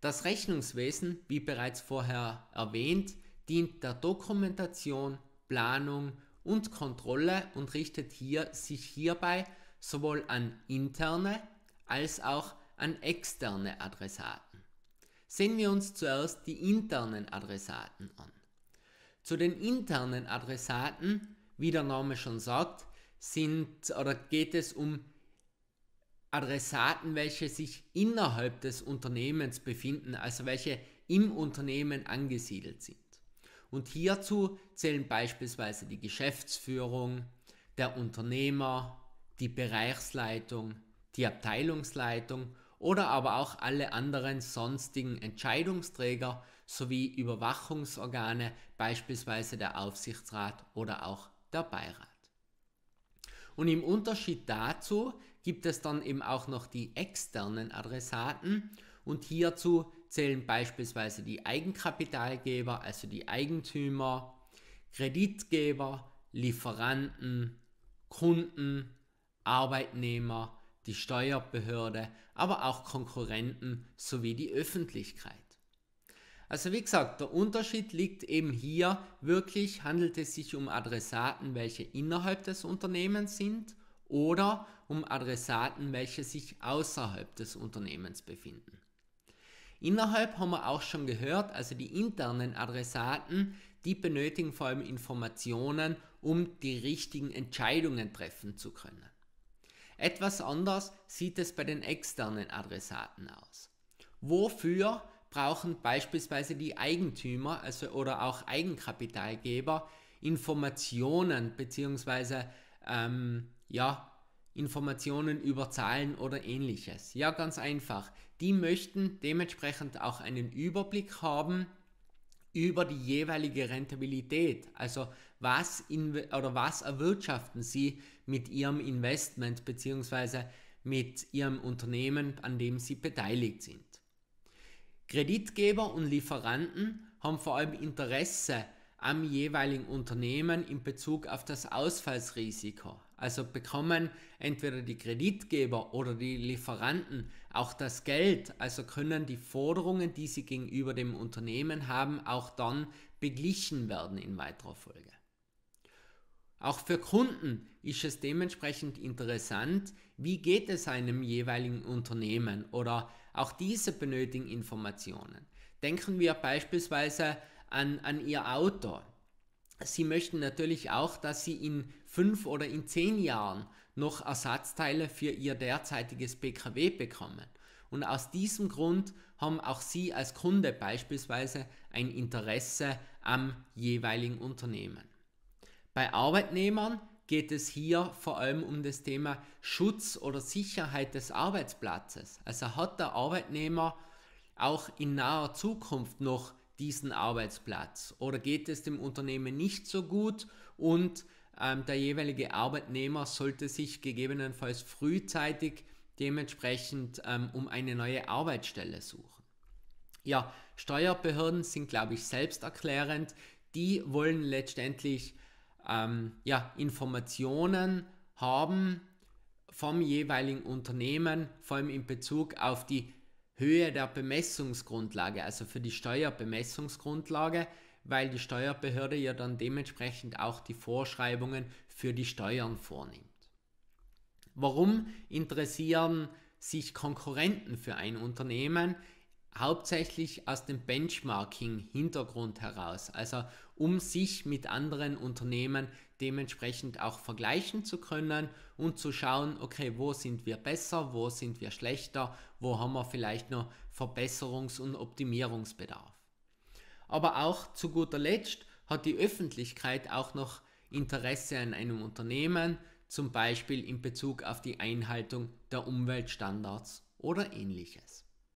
Das Rechnungswesen, wie bereits vorher erwähnt, dient der Dokumentation, Planung und Kontrolle und richtet hier, sich hierbei sowohl an interne als auch an externe Adressaten. Sehen wir uns zuerst die internen Adressaten an. Zu den internen Adressaten, wie der Name schon sagt, sind oder geht es um Adressaten, welche sich innerhalb des Unternehmens befinden, also welche im Unternehmen angesiedelt sind. Und hierzu zählen beispielsweise die Geschäftsführung, der Unternehmer, die Bereichsleitung, die Abteilungsleitung oder aber auch alle anderen sonstigen Entscheidungsträger sowie Überwachungsorgane, beispielsweise der Aufsichtsrat oder auch der Beirat. Und im Unterschied dazu gibt es dann eben auch noch die externen Adressaten und hierzu zählen beispielsweise die Eigenkapitalgeber, also die Eigentümer, Kreditgeber, Lieferanten, Kunden, Arbeitnehmer, die Steuerbehörde, aber auch Konkurrenten sowie die Öffentlichkeit. Also wie gesagt, der Unterschied liegt eben hier, wirklich handelt es sich um Adressaten, welche innerhalb des Unternehmens sind oder um Adressaten, welche sich außerhalb des Unternehmens befinden. Innerhalb haben wir auch schon gehört, also die internen Adressaten, die benötigen vor allem Informationen, um die richtigen Entscheidungen treffen zu können. Etwas anders sieht es bei den externen Adressaten aus. Wofür brauchen beispielsweise die Eigentümer also, oder auch Eigenkapitalgeber Informationen bzw. Ähm, ja, Informationen über Zahlen oder ähnliches. Ja, ganz einfach. Die möchten dementsprechend auch einen Überblick haben über die jeweilige Rentabilität. Also was, in, oder was erwirtschaften sie mit ihrem Investment bzw. mit ihrem Unternehmen, an dem sie beteiligt sind. Kreditgeber und Lieferanten haben vor allem Interesse am jeweiligen Unternehmen in Bezug auf das Ausfallsrisiko. Also bekommen entweder die Kreditgeber oder die Lieferanten auch das Geld, also können die Forderungen, die sie gegenüber dem Unternehmen haben, auch dann beglichen werden in weiterer Folge. Auch für Kunden ist es dementsprechend interessant, wie geht es einem jeweiligen Unternehmen oder auch diese benötigen Informationen. Denken wir beispielsweise an, an Ihr Auto. Sie möchten natürlich auch, dass Sie in fünf oder in zehn Jahren noch Ersatzteile für Ihr derzeitiges PKW bekommen. Und aus diesem Grund haben auch Sie als Kunde beispielsweise ein Interesse am jeweiligen Unternehmen. Bei Arbeitnehmern geht es hier vor allem um das Thema Schutz oder Sicherheit des Arbeitsplatzes. Also hat der Arbeitnehmer auch in naher Zukunft noch diesen Arbeitsplatz? Oder geht es dem Unternehmen nicht so gut und ähm, der jeweilige Arbeitnehmer sollte sich gegebenenfalls frühzeitig dementsprechend ähm, um eine neue Arbeitsstelle suchen? Ja, Steuerbehörden sind, glaube ich, selbsterklärend. Die wollen letztendlich ähm, ja, Informationen haben vom jeweiligen Unternehmen, vor allem in Bezug auf die Höhe der Bemessungsgrundlage, also für die Steuerbemessungsgrundlage, weil die Steuerbehörde ja dann dementsprechend auch die Vorschreibungen für die Steuern vornimmt. Warum interessieren sich Konkurrenten für ein Unternehmen? Hauptsächlich aus dem Benchmarking-Hintergrund heraus, also um sich mit anderen Unternehmen dementsprechend auch vergleichen zu können und zu schauen, okay, wo sind wir besser, wo sind wir schlechter, wo haben wir vielleicht noch Verbesserungs- und Optimierungsbedarf. Aber auch zu guter Letzt hat die Öffentlichkeit auch noch Interesse an einem Unternehmen, zum Beispiel in Bezug auf die Einhaltung der Umweltstandards oder ähnliches.